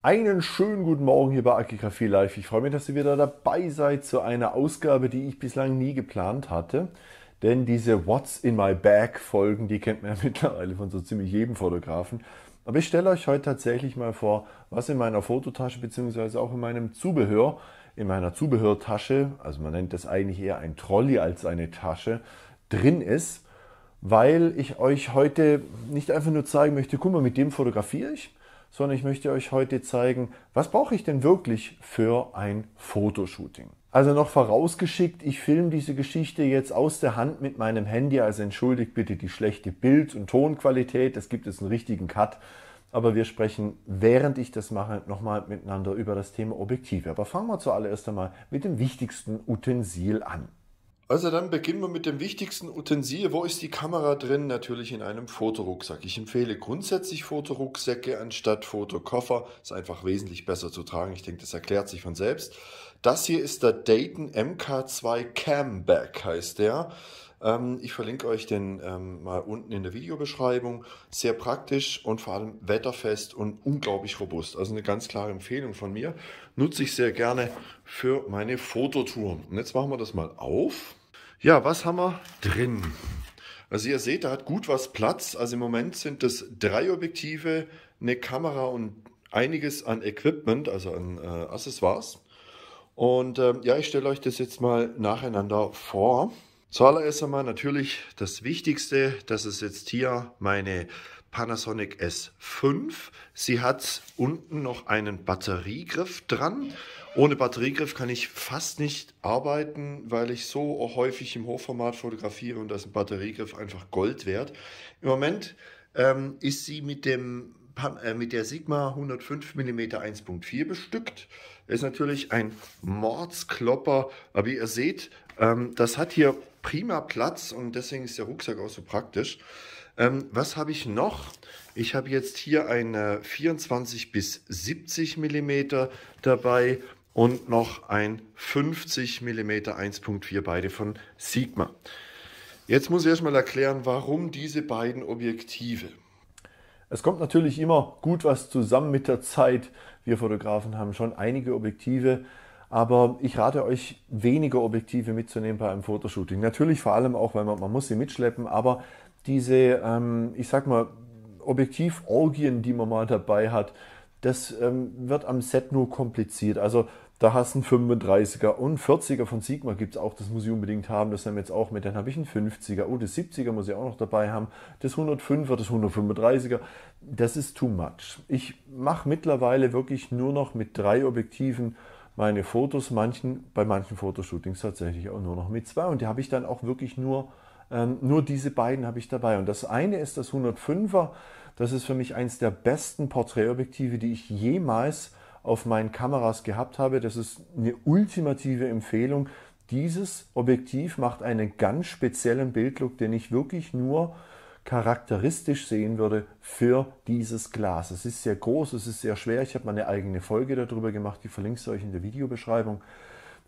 Einen schönen guten Morgen hier bei Akigrafie Live. Ich freue mich, dass ihr wieder dabei seid zu einer Ausgabe, die ich bislang nie geplant hatte. Denn diese What's in my bag Folgen, die kennt man ja mittlerweile von so ziemlich jedem Fotografen. Aber ich stelle euch heute tatsächlich mal vor, was in meiner Fototasche beziehungsweise auch in meinem Zubehör, in meiner Zubehörtasche, also man nennt das eigentlich eher ein Trolley als eine Tasche, drin ist, weil ich euch heute nicht einfach nur zeigen möchte, guck mal, mit dem fotografiere ich, sondern ich möchte euch heute zeigen, was brauche ich denn wirklich für ein Fotoshooting. Also noch vorausgeschickt, ich filme diese Geschichte jetzt aus der Hand mit meinem Handy, also entschuldigt bitte die schlechte Bild- und Tonqualität, es gibt jetzt einen richtigen Cut, aber wir sprechen, während ich das mache, nochmal miteinander über das Thema Objektive. Aber fangen wir zuallererst einmal mit dem wichtigsten Utensil an. Also dann beginnen wir mit dem wichtigsten Utensil. Wo ist die Kamera drin? Natürlich in einem Fotorucksack. Ich empfehle grundsätzlich Fotorucksäcke anstatt Fotokoffer. Ist einfach wesentlich besser zu tragen. Ich denke, das erklärt sich von selbst. Das hier ist der Dayton MK2 Camback, heißt der. Ähm, ich verlinke euch den ähm, mal unten in der Videobeschreibung. Sehr praktisch und vor allem wetterfest und unglaublich robust. Also eine ganz klare Empfehlung von mir. Nutze ich sehr gerne für meine Fototouren. Und jetzt machen wir das mal auf. Ja, was haben wir drin? Also ihr seht, da hat gut was Platz. Also im Moment sind es drei Objektive, eine Kamera und einiges an Equipment, also an äh, Accessoires. Und ähm, ja, ich stelle euch das jetzt mal nacheinander vor. Zuallererst einmal natürlich das Wichtigste, das ist jetzt hier meine Panasonic S5. Sie hat unten noch einen Batteriegriff dran. Ohne Batteriegriff kann ich fast nicht arbeiten, weil ich so häufig im Hochformat fotografiere und das ein Batteriegriff einfach Gold wert. Im Moment ähm, ist sie mit dem äh, mit der Sigma 105 mm 1.4 bestückt. Ist natürlich ein Mordsklopper, aber wie ihr seht, ähm, das hat hier prima Platz und deswegen ist der Rucksack auch so praktisch. Ähm, was habe ich noch? Ich habe jetzt hier eine 24 bis 70 mm dabei und noch ein 50 mm 1.4, beide von Sigma. Jetzt muss ich erstmal erklären, warum diese beiden Objektive. Es kommt natürlich immer gut was zusammen mit der Zeit. Wir Fotografen haben schon einige Objektive, aber ich rate euch, weniger Objektive mitzunehmen bei einem Fotoshooting. Natürlich vor allem auch, weil man, man muss sie mitschleppen, aber diese, ähm, ich sag mal, Objektivorgien, die man mal dabei hat, das ähm, wird am Set nur kompliziert. Also da hast du einen 35er und 40er von Sigma gibt es auch, das muss ich unbedingt haben, das haben wir jetzt auch mit. Dann habe ich einen 50er, oh, das 70er muss ich auch noch dabei haben, das 105er, das 135er. Das ist too much. Ich mache mittlerweile wirklich nur noch mit drei Objektiven meine Fotos, manchen, bei manchen Fotoshootings tatsächlich auch nur noch mit zwei. Und die habe ich dann auch wirklich nur ähm, nur diese beiden habe ich dabei. Und das eine ist das 105er. Das ist für mich eins der besten Porträtobjektive, die ich jemals auf meinen Kameras gehabt habe. Das ist eine ultimative Empfehlung. Dieses Objektiv macht einen ganz speziellen Bildlook, den ich wirklich nur charakteristisch sehen würde für dieses Glas. Es ist sehr groß, es ist sehr schwer. Ich habe mal eine eigene Folge darüber gemacht, die verlinke ich euch in der Videobeschreibung.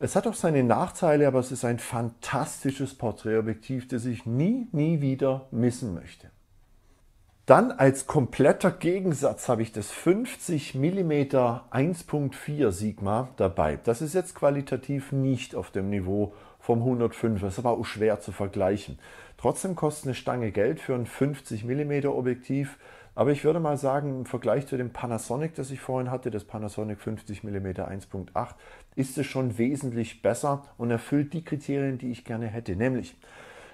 Es hat auch seine Nachteile, aber es ist ein fantastisches Porträtobjektiv, das ich nie, nie wieder missen möchte. Dann als kompletter Gegensatz habe ich das 50 mm 1.4 Sigma dabei. Das ist jetzt qualitativ nicht auf dem Niveau vom 105, das ist aber auch schwer zu vergleichen. Trotzdem kostet eine Stange Geld für ein 50 mm Objektiv aber ich würde mal sagen, im Vergleich zu dem Panasonic, das ich vorhin hatte, das Panasonic 50 mm 1.8, ist es schon wesentlich besser und erfüllt die Kriterien, die ich gerne hätte. Nämlich,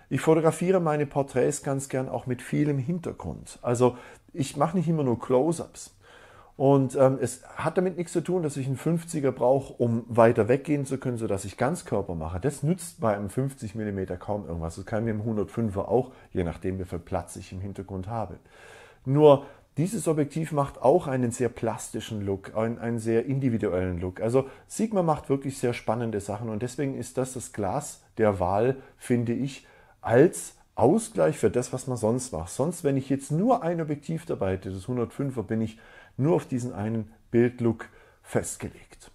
ich fotografiere meine Porträts ganz gern auch mit vielem Hintergrund. Also ich mache nicht immer nur Close-ups. Und ähm, es hat damit nichts zu tun, dass ich einen 50er brauche, um weiter weggehen zu können, sodass ich Ganzkörper mache. Das nützt bei einem 50 mm kaum irgendwas. Das kann mir im 105er auch, je nachdem, wie viel Platz ich im Hintergrund habe. Nur dieses Objektiv macht auch einen sehr plastischen Look, einen, einen, sehr individuellen Look. Also Sigma macht wirklich sehr spannende Sachen und deswegen ist das das Glas der Wahl, finde ich, als Ausgleich für das, was man sonst macht. Sonst, wenn ich jetzt nur ein Objektiv dabei hätte, das 105er, bin ich nur auf diesen einen Bildlook festgelegt.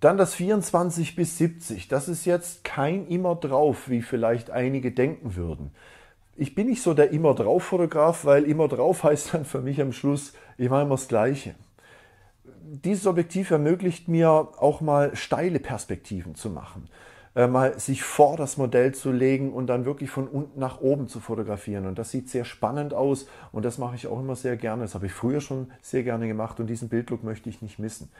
Dann das 24 bis 70. Das ist jetzt kein immer drauf, wie vielleicht einige denken würden ich bin nicht so der immer drauf Fotograf, weil immer drauf heißt dann für mich am Schluss ich mache immer das Gleiche. Dieses Objektiv ermöglicht mir auch mal steile Perspektiven zu machen, äh, mal sich vor das Modell zu legen und dann wirklich von unten nach oben zu fotografieren. Und das sieht sehr spannend aus und das mache ich auch immer sehr gerne. Das habe ich früher schon sehr gerne gemacht und diesen Bildlook möchte ich nicht missen.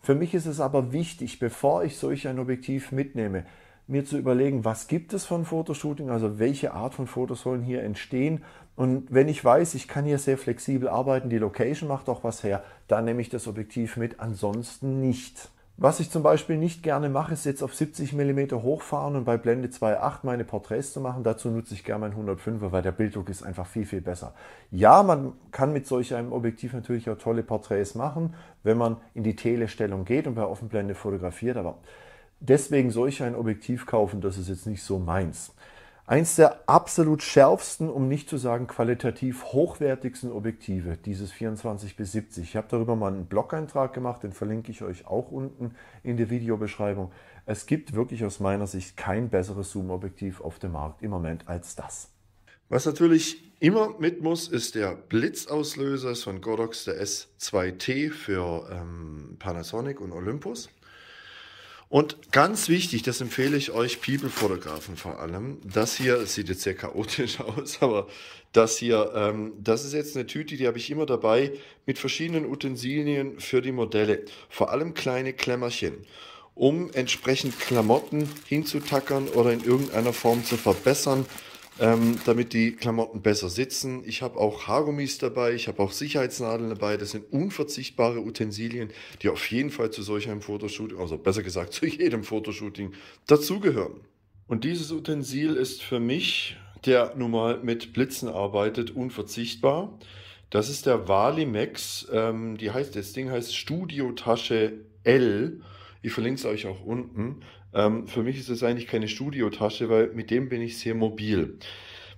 Für mich ist es aber wichtig, bevor ich solch ein Objektiv mitnehme, mir zu überlegen, was gibt es von Fotoshooting, also welche Art von Fotos sollen hier entstehen. Und wenn ich weiß, ich kann hier sehr flexibel arbeiten, die Location macht auch was her, dann nehme ich das Objektiv mit, ansonsten nicht. Was ich zum Beispiel nicht gerne mache, ist jetzt auf 70 mm hochfahren und bei Blende 2.8 meine Porträts zu machen. Dazu nutze ich gerne mein 105er, weil der Bilddruck ist einfach viel, viel besser. Ja, man kann mit solch einem Objektiv natürlich auch tolle Porträts machen, wenn man in die Telestellung geht und bei Offenblende fotografiert, aber deswegen soll ich ein Objektiv kaufen, das ist jetzt nicht so meins. Eins der absolut schärfsten, um nicht zu sagen qualitativ hochwertigsten Objektive, dieses 24 bis 70. Ich habe darüber mal einen Blog-Eintrag gemacht, den verlinke ich euch auch unten in der Videobeschreibung. Es gibt wirklich aus meiner Sicht kein besseres Zoom-Objektiv auf dem Markt im Moment als das. Was natürlich immer mit muss, ist der Blitzauslöser von Godox, der S2T für ähm, Panasonic und Olympus. Und ganz wichtig, das empfehle ich euch People-Fotografen vor allem. Das hier sieht jetzt sehr chaotisch aus, aber das hier, ähm, das ist jetzt eine Tüte, die habe ich immer dabei mit verschiedenen Utensilien für die Modelle. Vor allem kleine Klemmerchen, um entsprechend Klamotten hinzutackern oder in irgendeiner Form zu verbessern ähm, damit die Klamotten besser sitzen. Ich habe auch Haargummis dabei, ich habe auch Sicherheitsnadeln dabei. Das sind unverzichtbare Utensilien, die auf jeden Fall zu solch einem Fotoshooting, also besser gesagt zu jedem Fotoshooting, dazugehören. Und dieses Utensil ist für mich, der nun mal mit Blitzen arbeitet, unverzichtbar. Das ist der Valimex. Ähm, die heißt, das Ding heißt Studio Tasche L. Ich verlinke es euch auch unten. Ähm, für mich ist es eigentlich keine Studiotasche, weil mit dem bin ich sehr mobil.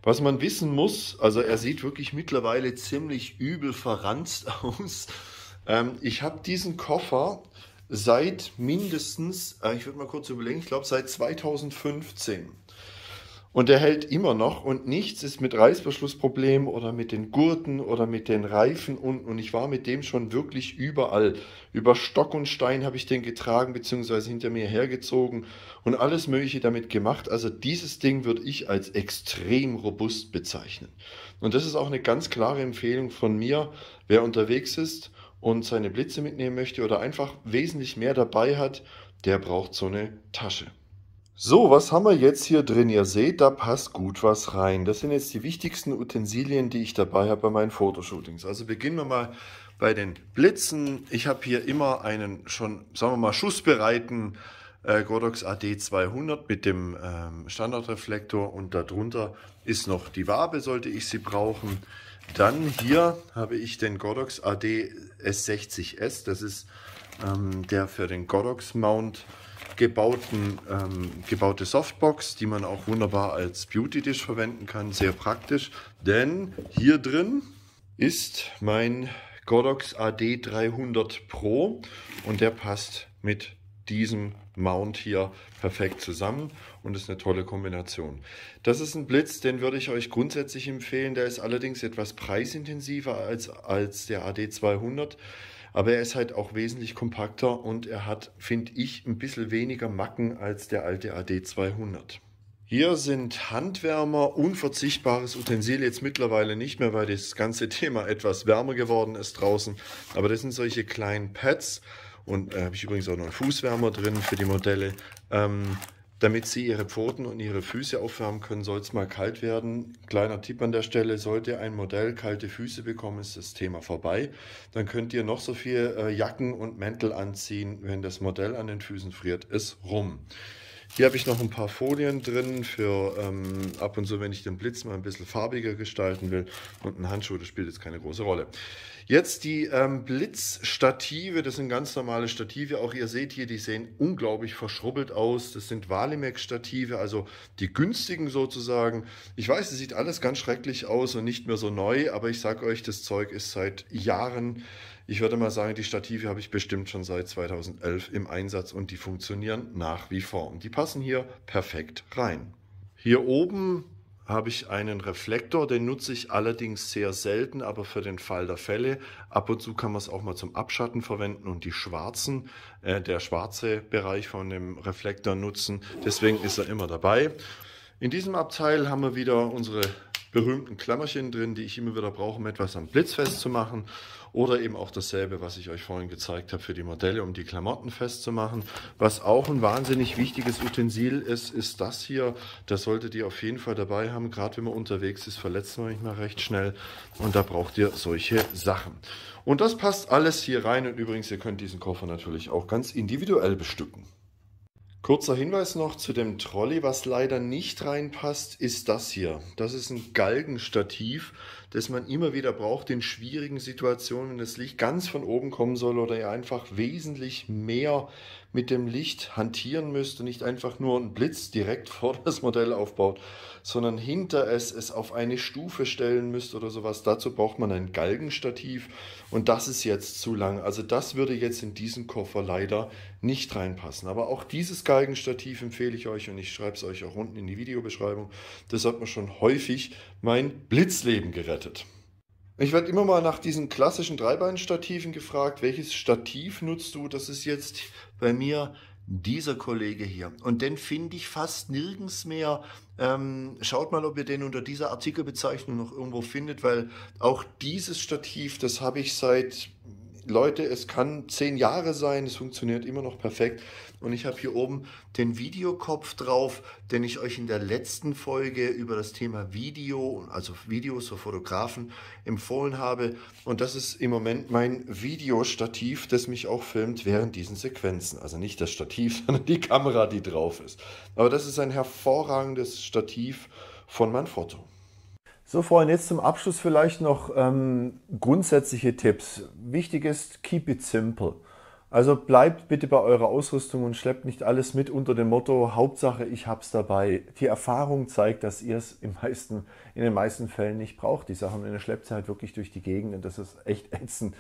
Was man wissen muss, also er sieht wirklich mittlerweile ziemlich übel verranzt aus. Ähm, ich habe diesen Koffer seit mindestens, äh, ich würde mal kurz überlegen, ich glaube seit 2015. Und der hält immer noch und nichts ist mit Reißverschlussproblem oder mit den Gurten oder mit den Reifen unten. Und ich war mit dem schon wirklich überall. Über Stock und Stein habe ich den getragen bzw. hinter mir hergezogen und alles Mögliche damit gemacht. Also dieses Ding würde ich als extrem robust bezeichnen. Und das ist auch eine ganz klare Empfehlung von mir, wer unterwegs ist und seine Blitze mitnehmen möchte oder einfach wesentlich mehr dabei hat, der braucht so eine Tasche. So, was haben wir jetzt hier drin? Ihr seht, da passt gut was rein. Das sind jetzt die wichtigsten Utensilien, die ich dabei habe bei meinen Fotoshootings. Also beginnen wir mal bei den Blitzen. Ich habe hier immer einen schon, sagen wir mal, schussbereiten äh, Godox AD200 mit dem ähm, Standardreflektor und darunter ist noch die Wabe, sollte ich sie brauchen. Dann hier habe ich den Godox AD S60S. Das ist ähm, der für den Godox Mount gebauten, ähm, gebaute Softbox, die man auch wunderbar als Beauty Dish verwenden kann. Sehr praktisch, denn hier drin ist mein Godox AD300 Pro und der passt mit diesem Mount hier perfekt zusammen und ist eine tolle Kombination. Das ist ein Blitz, den würde ich euch grundsätzlich empfehlen. Der ist allerdings etwas preisintensiver als, als der AD200. Aber er ist halt auch wesentlich kompakter und er hat, finde ich, ein bisschen weniger Macken als der alte AD200. Hier sind Handwärmer, unverzichtbares Utensil, jetzt mittlerweile nicht mehr, weil das ganze Thema etwas wärmer geworden ist draußen. Aber das sind solche kleinen Pads und äh, habe ich übrigens auch noch einen Fußwärmer drin für die Modelle. Ähm, damit Sie Ihre Pfoten und Ihre Füße aufwärmen können, soll es mal kalt werden. Kleiner Tipp an der Stelle, sollte ein Modell kalte Füße bekommen, ist das Thema vorbei. Dann könnt ihr noch so viel äh, Jacken und Mäntel anziehen, wenn das Modell an den Füßen friert, ist rum. Hier habe ich noch ein paar Folien drin für ähm, ab und zu, wenn ich den Blitz mal ein bisschen farbiger gestalten will. Und ein Handschuh, das spielt jetzt keine große Rolle. Jetzt die ähm, Blitzstative, das sind ganz normale Stative. Auch ihr seht hier, die sehen unglaublich verschrubbelt aus. Das sind Walimex-Stative, also die günstigen sozusagen. Ich weiß, es sieht alles ganz schrecklich aus und nicht mehr so neu, aber ich sage euch, das Zeug ist seit Jahren, ich würde mal sagen, die Stative habe ich bestimmt schon seit 2011 im Einsatz und die funktionieren nach wie vor. Und die passen hier perfekt rein. Hier oben habe ich einen Reflektor, den nutze ich allerdings sehr selten, aber für den Fall der Fälle. Ab und zu kann man es auch mal zum Abschatten verwenden und die schwarzen, äh, der schwarze Bereich von dem Reflektor nutzen. Deswegen ist er immer dabei. In diesem Abteil haben wir wieder unsere berühmten Klammerchen drin, die ich immer wieder brauche, um etwas am Blitz festzumachen. Oder eben auch dasselbe, was ich euch vorhin gezeigt habe für die Modelle, um die Klamotten festzumachen. Was auch ein wahnsinnig wichtiges Utensil ist, ist das hier. Das solltet ihr auf jeden Fall dabei haben. Gerade wenn man unterwegs ist, verletzt man sich mal recht schnell. Und da braucht ihr solche Sachen. Und das passt alles hier rein. Und übrigens, ihr könnt diesen Koffer natürlich auch ganz individuell bestücken. Kurzer Hinweis noch zu dem Trolley, was leider nicht reinpasst, ist das hier. Das ist ein Galgenstativ, das man immer wieder braucht in schwierigen Situationen, wenn das Licht ganz von oben kommen soll oder ihr einfach wesentlich mehr mit dem Licht hantieren müsst und nicht einfach nur einen Blitz direkt vor das Modell aufbaut, sondern hinter es es auf eine Stufe stellen müsst oder sowas. Dazu braucht man ein Galgenstativ und das ist jetzt zu lang. Also das würde jetzt in diesen Koffer leider nicht reinpassen. Aber auch dieses Galgenstativ empfehle ich euch und ich schreibe es euch auch unten in die Videobeschreibung. Das hat mir schon häufig mein Blitzleben gerettet. Ich werde immer mal nach diesen klassischen Dreibeinstativen gefragt, welches Stativ nutzt du? Das ist jetzt bei mir dieser Kollege hier. Und den finde ich fast nirgends mehr. Ähm, schaut mal, ob ihr den unter dieser Artikelbezeichnung noch irgendwo findet, weil auch dieses Stativ, das habe ich seit Leute, es kann zehn Jahre sein, es funktioniert immer noch perfekt. Und ich habe hier oben den Videokopf drauf, den ich euch in der letzten Folge über das Thema Video, also Videos für Fotografen, empfohlen habe. Und das ist im Moment mein Videostativ, das mich auch filmt während diesen Sequenzen. Also nicht das Stativ, sondern die Kamera, die drauf ist. Aber das ist ein hervorragendes Stativ von Manfrotto. So, Freunde, jetzt zum Abschluss vielleicht noch ähm, grundsätzliche Tipps. Wichtig ist, keep it simple. Also bleibt bitte bei eurer Ausrüstung und schleppt nicht alles mit unter dem Motto, Hauptsache ich hab's dabei. Die Erfahrung zeigt, dass ihr es in den meisten Fällen nicht braucht, die Sachen. Und ihr schleppt sie halt wirklich durch die Gegend und das ist echt ätzend.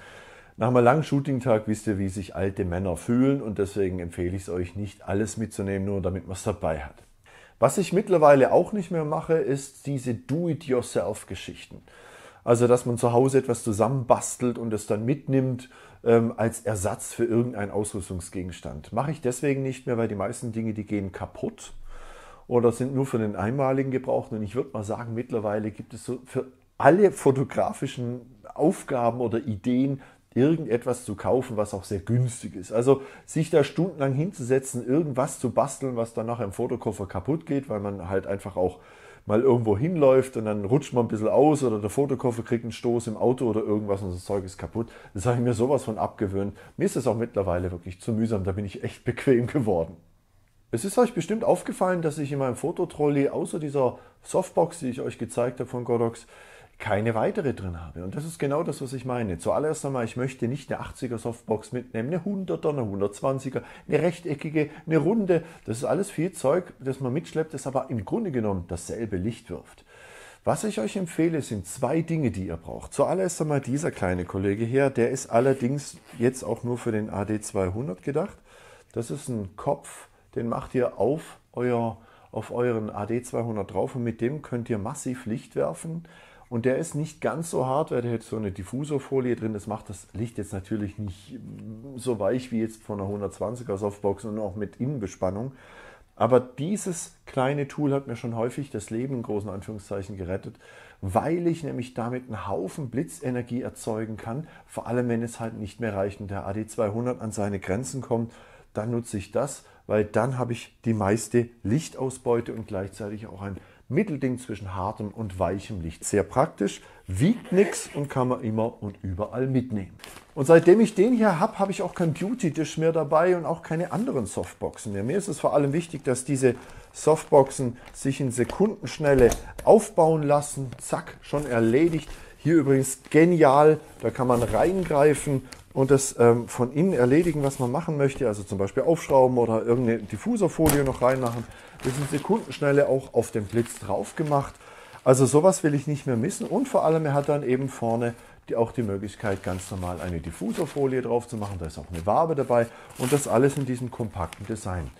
Nach einem langen Shooting-Tag wisst ihr, wie sich alte Männer fühlen und deswegen empfehle ich es euch nicht, alles mitzunehmen, nur damit man es dabei hat. Was ich mittlerweile auch nicht mehr mache, ist diese Do-it-yourself-Geschichten. Also, dass man zu Hause etwas zusammenbastelt und es dann mitnimmt ähm, als Ersatz für irgendeinen Ausrüstungsgegenstand. Mache ich deswegen nicht mehr, weil die meisten Dinge, die gehen kaputt oder sind nur für den einmaligen Gebrauch. Und ich würde mal sagen, mittlerweile gibt es so für alle fotografischen Aufgaben oder Ideen irgendetwas zu kaufen, was auch sehr günstig ist. Also sich da stundenlang hinzusetzen, irgendwas zu basteln, was dann nachher im Fotokoffer kaputt geht, weil man halt einfach auch mal irgendwo hinläuft und dann rutscht man ein bisschen aus oder der Fotokoffer kriegt einen Stoß im Auto oder irgendwas und das Zeug ist kaputt. Das habe ich mir sowas von abgewöhnt. Mir ist es auch mittlerweile wirklich zu mühsam, da bin ich echt bequem geworden. Es ist euch bestimmt aufgefallen, dass ich in meinem Fototrolley außer dieser Softbox, die ich euch gezeigt habe von Godox, keine weitere drin habe. Und das ist genau das, was ich meine. Zuallererst einmal, ich möchte nicht eine 80er Softbox mitnehmen, eine 100er, eine 120er, eine rechteckige, eine runde. Das ist alles viel Zeug, das man mitschleppt, das aber im Grunde genommen dasselbe Licht wirft. Was ich euch empfehle, sind zwei Dinge, die ihr braucht. Zuallererst einmal dieser kleine Kollege hier, der ist allerdings jetzt auch nur für den AD200 gedacht. Das ist ein Kopf, den macht ihr auf, euer, auf euren AD200 drauf und mit dem könnt ihr massiv Licht werfen und der ist nicht ganz so hart, weil der hat so eine Diffusorfolie drin. Das macht das Licht jetzt natürlich nicht so weich wie jetzt von einer 120er Softbox und auch mit Innenbespannung. Aber dieses kleine Tool hat mir schon häufig das Leben in großen Anführungszeichen gerettet, weil ich nämlich damit einen Haufen Blitzenergie erzeugen kann. Vor allem, wenn es halt nicht mehr reicht und der AD200 an seine Grenzen kommt, dann nutze ich das, weil dann habe ich die meiste Lichtausbeute und gleichzeitig auch ein Mittelding zwischen hartem und weichem Licht. Sehr praktisch, wiegt nichts und kann man immer und überall mitnehmen. Und seitdem ich den hier habe, habe ich auch kein Beauty-Dish mehr dabei und auch keine anderen Softboxen mehr. Mir ist es vor allem wichtig, dass diese Softboxen sich in Sekundenschnelle aufbauen lassen. Zack, schon erledigt. Hier übrigens genial, da kann man reingreifen und das ähm, von innen erledigen, was man machen möchte, also zum Beispiel aufschrauben oder irgendeine Diffuserfolie noch reinmachen, das ist in Sekundenschnelle auch auf dem Blitz drauf gemacht. Also sowas will ich nicht mehr missen und vor allem er hat dann eben vorne die, auch die Möglichkeit, ganz normal eine Diffuserfolie drauf zu machen, da ist auch eine Wabe dabei und das alles in diesem kompakten Design.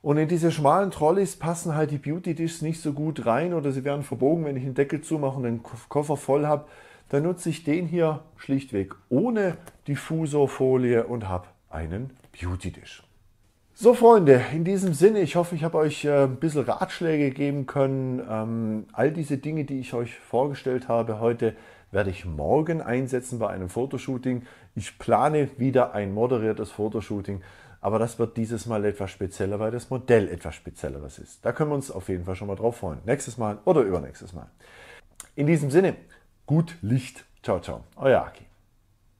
Und in diese schmalen Trolleys passen halt die Beauty Dishes nicht so gut rein oder sie werden verbogen, wenn ich den Deckel zumache und den Koffer voll habe dann nutze ich den hier schlichtweg ohne Diffusorfolie und habe einen Beauty Dish. So Freunde, in diesem Sinne, ich hoffe, ich habe euch äh, ein bisschen Ratschläge geben können. Ähm, all diese Dinge, die ich euch vorgestellt habe heute, werde ich morgen einsetzen bei einem Fotoshooting. Ich plane wieder ein moderiertes Fotoshooting, aber das wird dieses Mal etwas spezieller, weil das Modell etwas spezielleres ist. Da können wir uns auf jeden Fall schon mal drauf freuen. Nächstes Mal oder übernächstes Mal. In diesem Sinne, gut Licht. Ciao, ciao. Euer Aki.